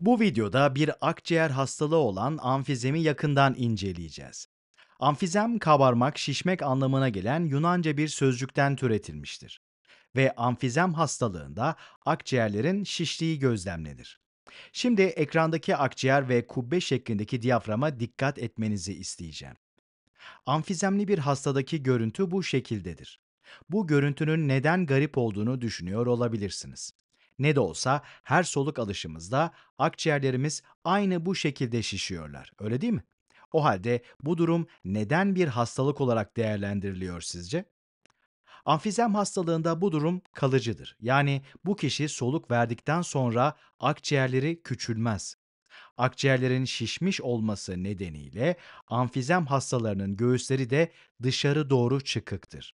Bu videoda bir akciğer hastalığı olan amfizemi yakından inceleyeceğiz. Amfizem kabarmak, şişmek anlamına gelen Yunanca bir sözcükten türetilmiştir ve amfizem hastalığında akciğerlerin şişliği gözlemlenir. Şimdi ekrandaki akciğer ve kubbe şeklindeki diyaframa dikkat etmenizi isteyeceğim. Amfizemli bir hastadaki görüntü bu şekildedir. Bu görüntünün neden garip olduğunu düşünüyor olabilirsiniz. Ne de olsa her soluk alışımızda akciğerlerimiz aynı bu şekilde şişiyorlar. Öyle değil mi? O halde bu durum neden bir hastalık olarak değerlendiriliyor sizce? Amfizem hastalığında bu durum kalıcıdır. Yani bu kişi soluk verdikten sonra akciğerleri küçülmez. Akciğerlerin şişmiş olması nedeniyle amfizem hastalarının göğüsleri de dışarı doğru çıkıktır.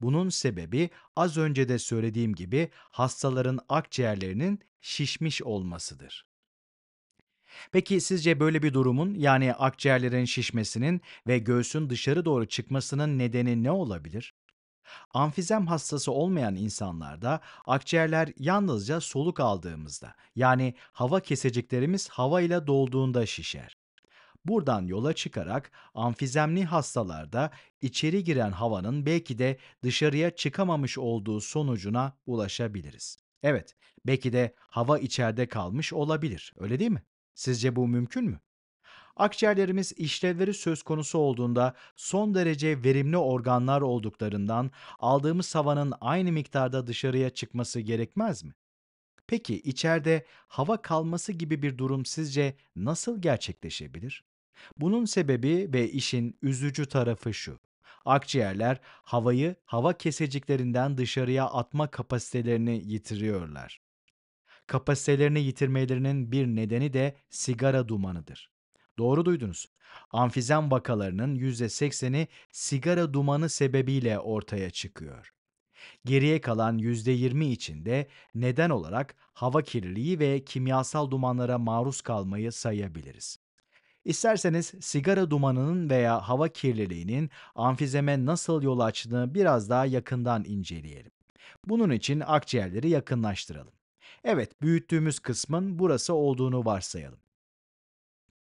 Bunun sebebi az önce de söylediğim gibi hastaların akciğerlerinin şişmiş olmasıdır. Peki sizce böyle bir durumun yani akciğerlerin şişmesinin ve göğsün dışarı doğru çıkmasının nedeni ne olabilir? Amfizem hastası olmayan insanlarda akciğerler yalnızca soluk aldığımızda yani hava keseciklerimiz ile dolduğunda şişer. Buradan yola çıkarak amfizemli hastalarda içeri giren havanın belki de dışarıya çıkamamış olduğu sonucuna ulaşabiliriz. Evet, belki de hava içeride kalmış olabilir. Öyle değil mi? Sizce bu mümkün mü? Akciğerlerimiz işlevleri söz konusu olduğunda son derece verimli organlar olduklarından aldığımız havanın aynı miktarda dışarıya çıkması gerekmez mi? Peki içeride hava kalması gibi bir durum sizce nasıl gerçekleşebilir? Bunun sebebi ve işin üzücü tarafı şu. Akciğerler havayı hava keseciklerinden dışarıya atma kapasitelerini yitiriyorlar. Kapasitelerini yitirmelerinin bir nedeni de sigara dumanıdır. Doğru duydunuz. Amfizem vakalarının %80'i sigara dumanı sebebiyle ortaya çıkıyor. Geriye kalan %20 içinde neden olarak hava kirliliği ve kimyasal dumanlara maruz kalmayı sayabiliriz. İsterseniz sigara dumanının veya hava kirliliğinin amfizeme nasıl yol açtığını biraz daha yakından inceleyelim. Bunun için akciğerleri yakınlaştıralım. Evet, büyüttüğümüz kısmın burası olduğunu varsayalım.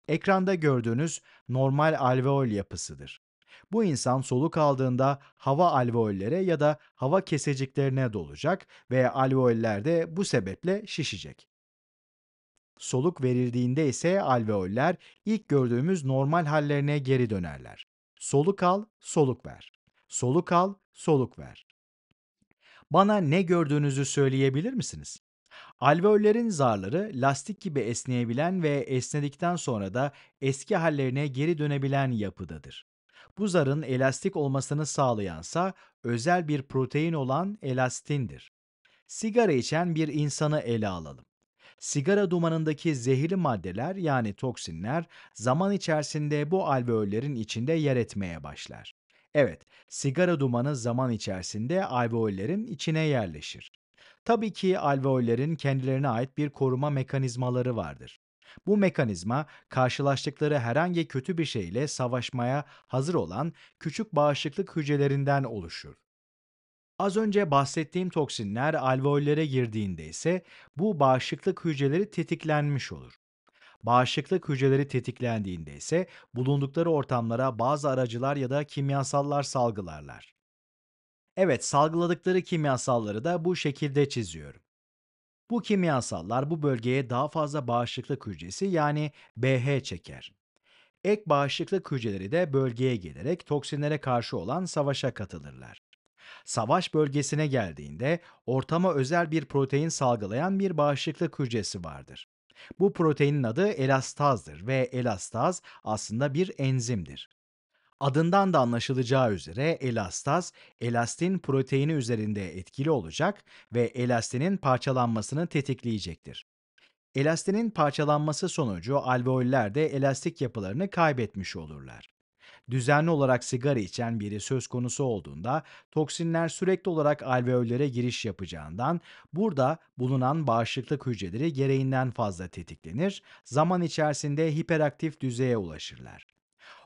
Ekranda gördüğünüz normal alveol yapısıdır. Bu insan soluk aldığında hava alveollere ya da hava keseciklerine dolacak ve alveoller de bu sebeple şişecek. Soluk verildiğinde ise alveoller ilk gördüğümüz normal hallerine geri dönerler. Soluk al, soluk ver. Soluk al, soluk ver. Bana ne gördüğünüzü söyleyebilir misiniz? Alveollerin zarları lastik gibi esneyebilen ve esnedikten sonra da eski hallerine geri dönebilen yapıdadır. Bu zarın elastik olmasını sağlayansa özel bir protein olan elastindir. Sigara içen bir insanı ele alalım. Sigara dumanındaki zehirli maddeler yani toksinler zaman içerisinde bu alveollerin içinde yer etmeye başlar. Evet, sigara dumanı zaman içerisinde alveollerin içine yerleşir. Tabii ki alveollerin kendilerine ait bir koruma mekanizmaları vardır. Bu mekanizma karşılaştıkları herhangi kötü bir şeyle savaşmaya hazır olan küçük bağışıklık hücrelerinden oluşur. Az önce bahsettiğim toksinler alveollere girdiğinde ise bu bağışıklık hücreleri tetiklenmiş olur. Bağışıklık hücreleri tetiklendiğinde ise bulundukları ortamlara bazı aracılar ya da kimyasallar salgılarlar. Evet, salgıladıkları kimyasalları da bu şekilde çiziyorum. Bu kimyasallar bu bölgeye daha fazla bağışıklık hücresi yani BH çeker. Ek bağışıklık hücreleri de bölgeye gelerek toksinlere karşı olan savaşa katılırlar. Savaş bölgesine geldiğinde ortama özel bir protein salgılayan bir bağışıklık hücresi vardır. Bu proteinin adı elastazdır ve elastaz aslında bir enzimdir. Adından da anlaşılacağı üzere elastaz, elastin proteini üzerinde etkili olacak ve elastinin parçalanmasını tetikleyecektir. Elastinin parçalanması sonucu alveoller de elastik yapılarını kaybetmiş olurlar düzenli olarak sigara içen biri söz konusu olduğunda toksinler sürekli olarak alveollere giriş yapacağından burada bulunan bağışıklık hücreleri gereğinden fazla tetiklenir, zaman içerisinde hiperaktif düzeye ulaşırlar.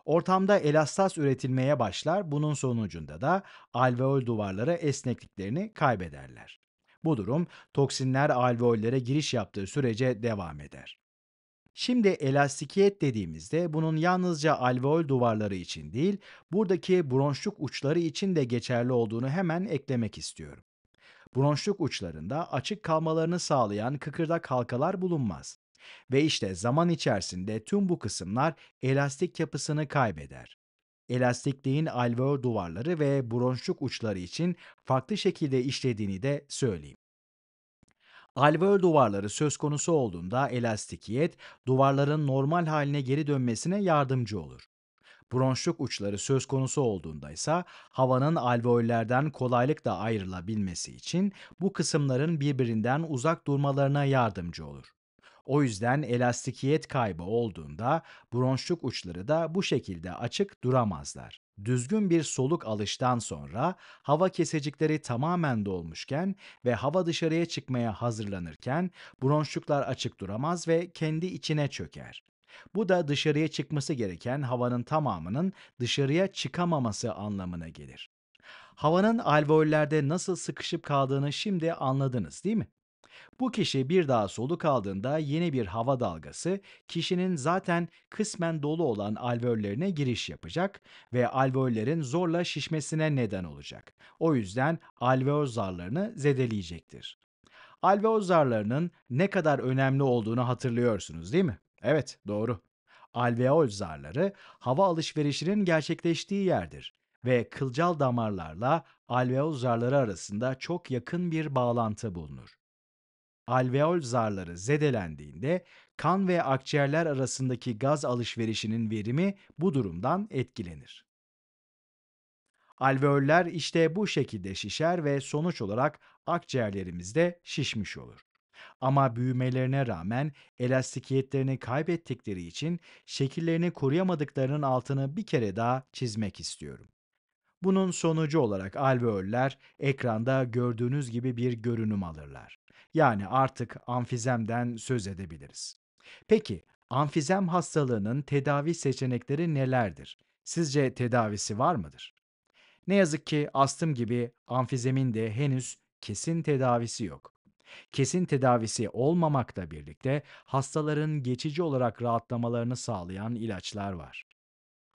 Ortamda elastas üretilmeye başlar, bunun sonucunda da alveol duvarları esnekliklerini kaybederler. Bu durum toksinler alveollere giriş yaptığı sürece devam eder. Şimdi elastikiyet dediğimizde bunun yalnızca alveol duvarları için değil, buradaki bronşluk uçları için de geçerli olduğunu hemen eklemek istiyorum. Bronşluk uçlarında açık kalmalarını sağlayan kıkırdak halkalar bulunmaz. Ve işte zaman içerisinde tüm bu kısımlar elastik yapısını kaybeder. Elastikliğin alveol duvarları ve bronşluk uçları için farklı şekilde işlediğini de söyleyeyim. Alveol duvarları söz konusu olduğunda elastikiyet duvarların normal haline geri dönmesine yardımcı olur. Bronşluk uçları söz konusu olduğunda ise havanın alveollerden kolaylıkla ayrılabilmesi için bu kısımların birbirinden uzak durmalarına yardımcı olur. O yüzden elastikiyet kaybı olduğunda bronşluk uçları da bu şekilde açık duramazlar. Düzgün bir soluk alıştan sonra hava kesecikleri tamamen dolmuşken ve hava dışarıya çıkmaya hazırlanırken bronşluklar açık duramaz ve kendi içine çöker. Bu da dışarıya çıkması gereken havanın tamamının dışarıya çıkamaması anlamına gelir. Havanın alveollerde nasıl sıkışıp kaldığını şimdi anladınız değil mi? Bu kişi bir daha soluk aldığında yeni bir hava dalgası kişinin zaten kısmen dolu olan alveollerine giriş yapacak ve alveollerin zorla şişmesine neden olacak. O yüzden alveol zarlarını zedeleyecektir. Alveol zarlarının ne kadar önemli olduğunu hatırlıyorsunuz değil mi? Evet, doğru. Alveol zarları hava alışverişinin gerçekleştiği yerdir ve kılcal damarlarla alveol zarları arasında çok yakın bir bağlantı bulunur alveol zarları zedelendiğinde kan ve akciğerler arasındaki gaz alışverişinin verimi bu durumdan etkilenir. Alveoller işte bu şekilde şişer ve sonuç olarak akciğerlerimizde şişmiş olur. Ama büyümelerine rağmen elastikiyetlerini kaybettikleri için şekillerini koruyamadıklarının altını bir kere daha çizmek istiyorum. Bunun sonucu olarak alveoller ekranda gördüğünüz gibi bir görünüm alırlar. Yani artık amfizemden söz edebiliriz. Peki amfizem hastalığının tedavi seçenekleri nelerdir? Sizce tedavisi var mıdır? Ne yazık ki astım gibi amfizemin de henüz kesin tedavisi yok. Kesin tedavisi olmamakla birlikte hastaların geçici olarak rahatlamalarını sağlayan ilaçlar var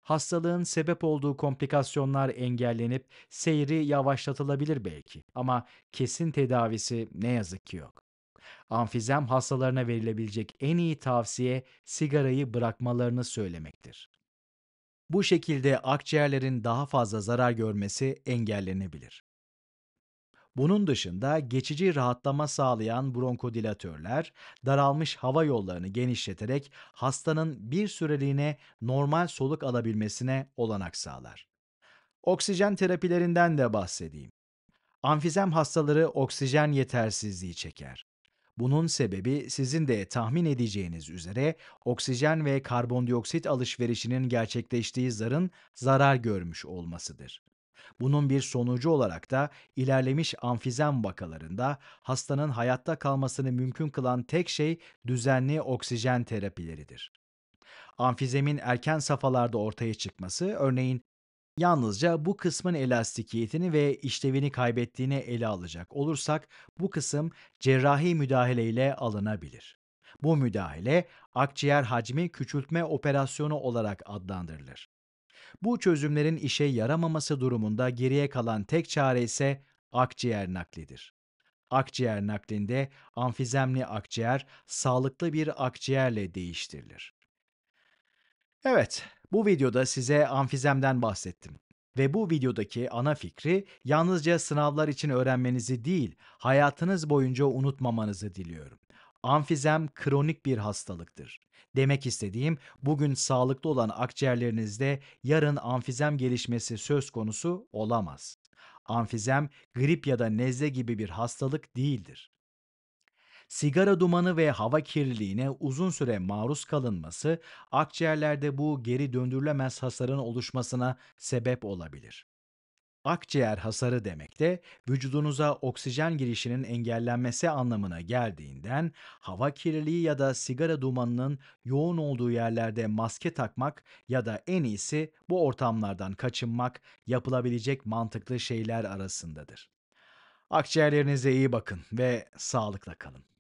hastalığın sebep olduğu komplikasyonlar engellenip seyri yavaşlatılabilir belki ama kesin tedavisi ne yazık ki yok. Amfizem hastalarına verilebilecek en iyi tavsiye sigarayı bırakmalarını söylemektir. Bu şekilde akciğerlerin daha fazla zarar görmesi engellenebilir. Bunun dışında geçici rahatlama sağlayan bronkodilatörler daralmış hava yollarını genişleterek hastanın bir süreliğine normal soluk alabilmesine olanak sağlar. Oksijen terapilerinden de bahsedeyim. Amfizem hastaları oksijen yetersizliği çeker. Bunun sebebi sizin de tahmin edeceğiniz üzere oksijen ve karbondioksit alışverişinin gerçekleştiği zarın zarar görmüş olmasıdır. Bunun bir sonucu olarak da ilerlemiş amfizem vakalarında hastanın hayatta kalmasını mümkün kılan tek şey düzenli oksijen terapileridir. Amfizemin erken safhalarda ortaya çıkması, örneğin Yalnızca bu kısmın elastikiyetini ve işlevini kaybettiğini ele alacak olursak bu kısım cerrahi müdahale ile alınabilir. Bu müdahale akciğer hacmi küçültme operasyonu olarak adlandırılır. Bu çözümlerin işe yaramaması durumunda geriye kalan tek çare ise akciğer naklidir. Akciğer naklinde amfizemli akciğer sağlıklı bir akciğerle değiştirilir. Evet, bu videoda size amfizemden bahsettim. Ve bu videodaki ana fikri yalnızca sınavlar için öğrenmenizi değil, hayatınız boyunca unutmamanızı diliyorum. Amfizem kronik bir hastalıktır. Demek istediğim bugün sağlıklı olan akciğerlerinizde yarın amfizem gelişmesi söz konusu olamaz. Amfizem grip ya da nezle gibi bir hastalık değildir. Sigara dumanı ve hava kirliliğine uzun süre maruz kalınması akciğerlerde bu geri döndürülemez hasarın oluşmasına sebep olabilir. Akciğer hasarı demek de vücudunuza oksijen girişinin engellenmesi anlamına geldiğinden hava kirliliği ya da sigara dumanının yoğun olduğu yerlerde maske takmak ya da en iyisi bu ortamlardan kaçınmak yapılabilecek mantıklı şeyler arasındadır. Akciğerlerinize iyi bakın ve sağlıkla kalın.